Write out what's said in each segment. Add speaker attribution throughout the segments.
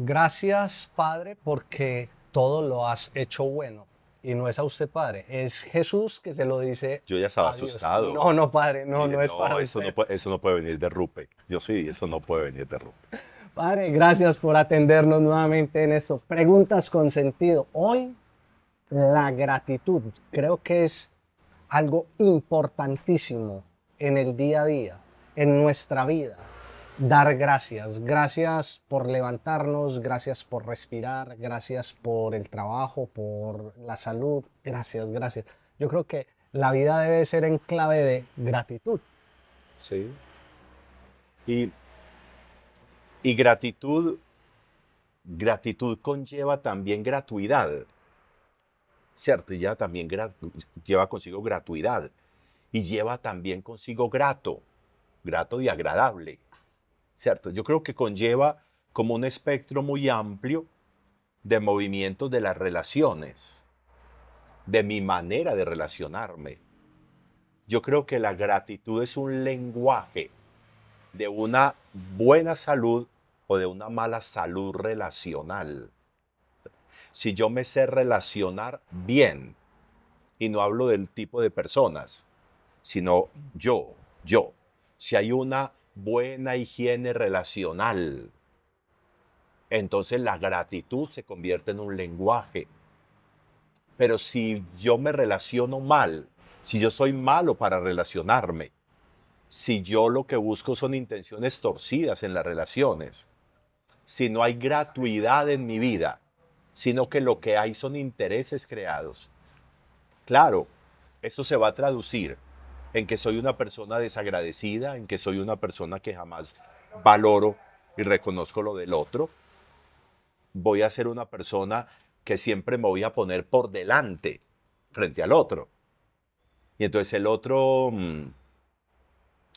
Speaker 1: Gracias, Padre, porque todo lo has hecho bueno. Y no es a usted, Padre, es Jesús que se lo dice.
Speaker 2: Yo ya estaba asustado. No, no,
Speaker 1: Padre, no, no es para eso
Speaker 2: eso no puede venir de Rupe. Yo sí, eso no puede venir de Rupe.
Speaker 1: Padre, gracias por atendernos nuevamente en esto. Preguntas con sentido. Hoy, la gratitud. Creo que es algo importantísimo en el día a día, en nuestra vida dar gracias. Gracias por levantarnos, gracias por respirar, gracias por el trabajo, por la salud. Gracias, gracias. Yo creo que la vida debe ser en clave de gratitud.
Speaker 2: Sí. Y, gratitud, gratitud conlleva también gratuidad. ¿Cierto? Y ya también lleva consigo gratuidad. Y lleva también consigo grato, grato y agradable. Yo creo que conlleva como un espectro muy amplio de movimientos de las relaciones, de mi manera de relacionarme. Yo creo que la gratitud es un lenguaje de una buena salud o de una mala salud relacional. Si yo me sé relacionar bien, y no hablo del tipo de personas, sino yo, yo, si hay una buena higiene relacional. Entonces la gratitud se convierte en un lenguaje. Pero si yo me relaciono mal, si yo soy malo para relacionarme, si yo lo que busco son intenciones torcidas en las relaciones, si no hay gratuidad en mi vida, sino que lo que hay son intereses creados. Claro, eso se va a traducir en que soy una persona desagradecida, en que soy una persona que jamás valoro y reconozco lo del otro. Voy a ser una persona que siempre me voy a poner por delante frente al otro. Y entonces el otro, mm,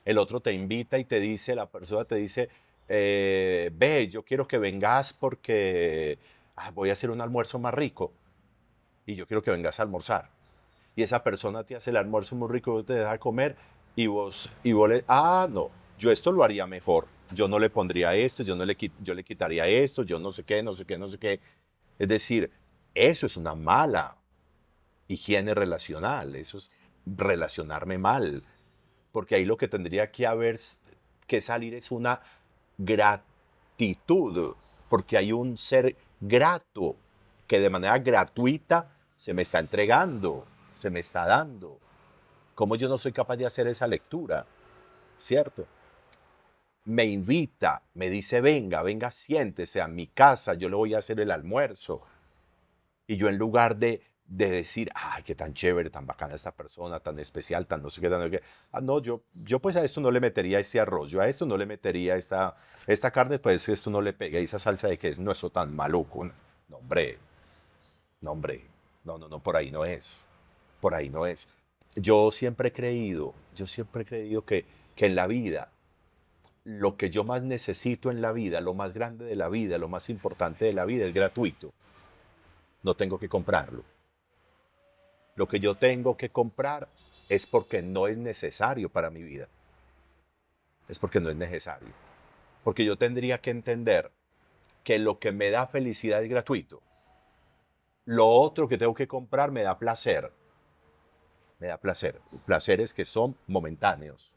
Speaker 2: el otro te invita y te dice, la persona te dice, eh, ve, yo quiero que vengas porque ah, voy a hacer un almuerzo más rico y yo quiero que vengas a almorzar y esa persona te hace el almuerzo muy rico, te deja comer y vos, y vos le, ah, no, yo esto lo haría mejor, yo no le pondría esto, yo, no le, yo le quitaría esto, yo no sé qué, no sé qué, no sé qué. Es decir, eso es una mala higiene relacional, eso es relacionarme mal, porque ahí lo que tendría que haber que salir es una gratitud, porque hay un ser grato que de manera gratuita se me está entregando se me está dando? como yo no soy capaz de hacer esa lectura? ¿Cierto? Me invita, me dice, venga, venga, siéntese a mi casa, yo le voy a hacer el almuerzo. Y yo en lugar de, de decir, ay, qué tan chévere, tan bacana esta persona, tan especial, tan no sé qué, tan no Ah, no, yo, yo pues a esto no le metería ese arroz, yo a esto no le metería esta, esta carne, pues esto no le pegué esa salsa de que es, no, eso tan maluco. No, hombre, no, hombre, no, no, no, por ahí no es por ahí no es. Yo siempre he creído, yo siempre he creído que, en la vida, lo que yo más necesito en la vida, lo más grande de la vida, lo más importante de la vida es gratuito. No tengo que comprarlo. Lo que yo tengo que comprar es porque no es necesario para mi vida. Es porque no es necesario. Porque yo tendría que entender que lo que me da felicidad es gratuito. Lo otro que tengo que comprar me da placer me da placer. Placeres que son momentáneos.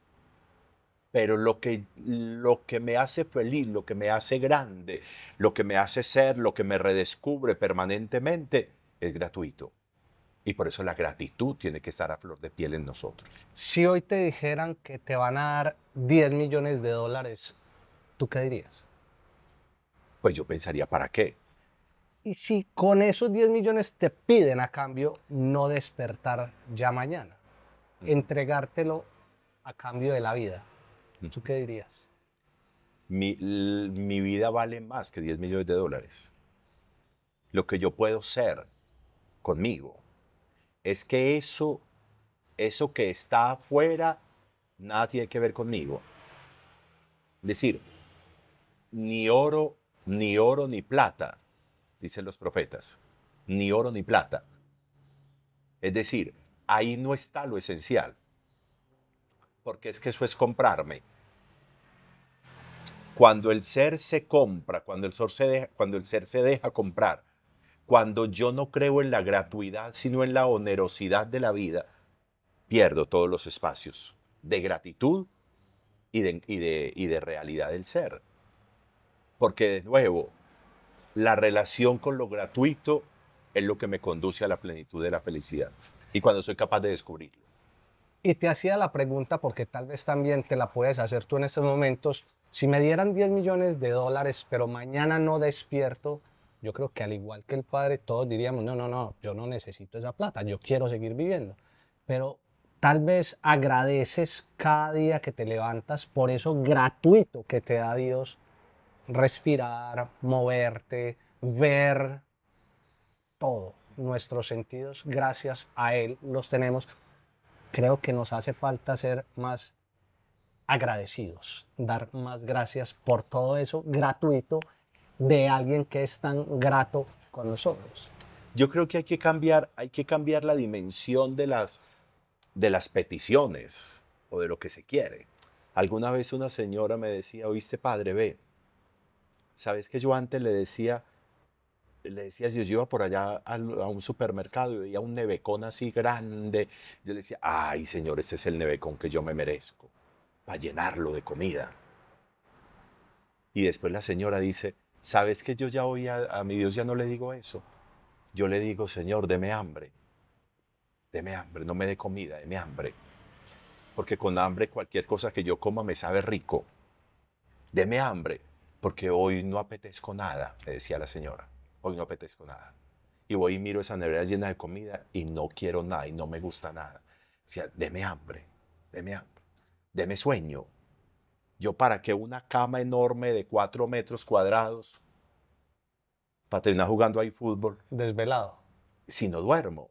Speaker 2: Pero lo que, lo que me hace feliz, lo que me hace grande, lo que me hace ser, lo que me redescubre permanentemente, es gratuito. Y por eso la gratitud tiene que estar a flor de piel en nosotros.
Speaker 1: Si hoy te dijeran que te van a dar 10 millones de dólares, ¿tú qué dirías?
Speaker 2: Pues yo pensaría, ¿para qué?
Speaker 1: y si con esos 10 millones te piden a cambio no despertar ya mañana, mm. entregártelo a cambio de la vida, ¿tú qué dirías?
Speaker 2: Mi, vida vale más que 10 millones de dólares. Lo que yo puedo ser conmigo es que eso, eso que está afuera, nada tiene que ver conmigo. Es decir, ni oro, ni oro, ni plata dicen los profetas, ni oro ni plata. Es decir, ahí no está lo esencial, porque es que eso es comprarme. Cuando el ser se compra, cuando el ser se deja, cuando el ser se deja comprar, cuando yo no creo en la gratuidad, sino en la onerosidad de la vida, pierdo todos los espacios de gratitud y y de, y de realidad del ser. Porque de nuevo, la relación con lo gratuito es lo que me conduce a la plenitud de la felicidad y cuando soy capaz de descubrirlo.
Speaker 1: Y te hacía la pregunta, porque tal vez también te la puedes hacer tú en estos momentos, si me dieran 10 millones de dólares, pero mañana no despierto, yo creo que al igual que el padre, todos diríamos, no, no, no, yo no necesito esa plata, yo quiero seguir viviendo. Pero tal vez agradeces cada día que te levantas por eso gratuito que te da Dios respirar, moverte, ver, todo. Nuestros sentidos, gracias a Él, los tenemos. Creo que nos hace falta ser más agradecidos, dar más gracias por todo eso gratuito de alguien que es tan grato con nosotros.
Speaker 2: Yo creo que hay que cambiar, hay que cambiar la dimensión de las, de las peticiones o de lo que se quiere. Alguna vez una señora me decía, oíste padre, ve, Sabes que yo antes le decía, le decía, si yo iba por allá a, un supermercado y veía un nevecón así grande, yo le decía, ay señor, este es el nevecón que yo me merezco, para llenarlo de comida. Y después la señora dice, ¿sabes que yo ya hoy a, a mi Dios ya no le digo eso? Yo le digo, Señor, deme hambre, deme hambre, no me dé comida, deme hambre. Porque con hambre cualquier cosa que yo coma me sabe rico. Deme hambre porque hoy no apetezco nada, le decía la señora, hoy no apetezco nada. Y voy y miro esa nevera llena de comida y no quiero nada y no me gusta nada. O sea, deme hambre, deme hambre, deme sueño. Yo para que una cama enorme de cuatro metros cuadrados para terminar jugando ahí fútbol. Desvelado. Si no duermo.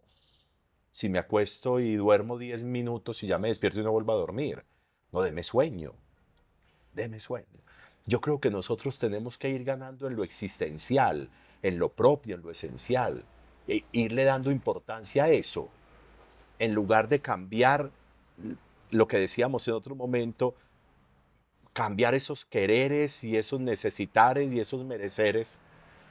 Speaker 2: Si me acuesto y duermo 10 minutos y ya me despierto y no vuelvo a dormir. No, deme sueño. Deme sueño. Yo creo que nosotros tenemos que ir ganando en lo existencial, en lo propio, en lo esencial, e irle dando importancia a eso, en lugar de cambiar lo que decíamos en otro momento, cambiar esos quereres y esos necesitares y esos mereceres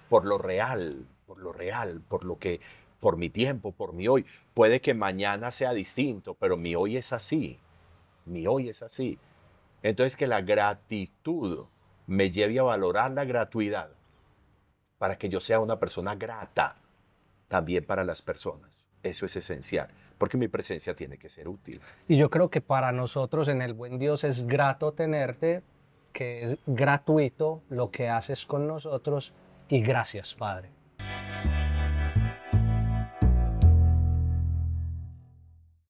Speaker 2: por lo real, por lo real, por lo que, por mi tiempo, por mi hoy. Puede que mañana sea distinto, pero mi hoy es así, mi hoy es así. Entonces que la gratitud me lleve a valorar la gratuidad para que yo sea una persona grata también para las personas. Eso es esencial, porque mi presencia tiene que ser útil.
Speaker 1: Y yo creo que para nosotros en el buen Dios es grato tenerte, que es gratuito lo que haces con nosotros y gracias, Padre.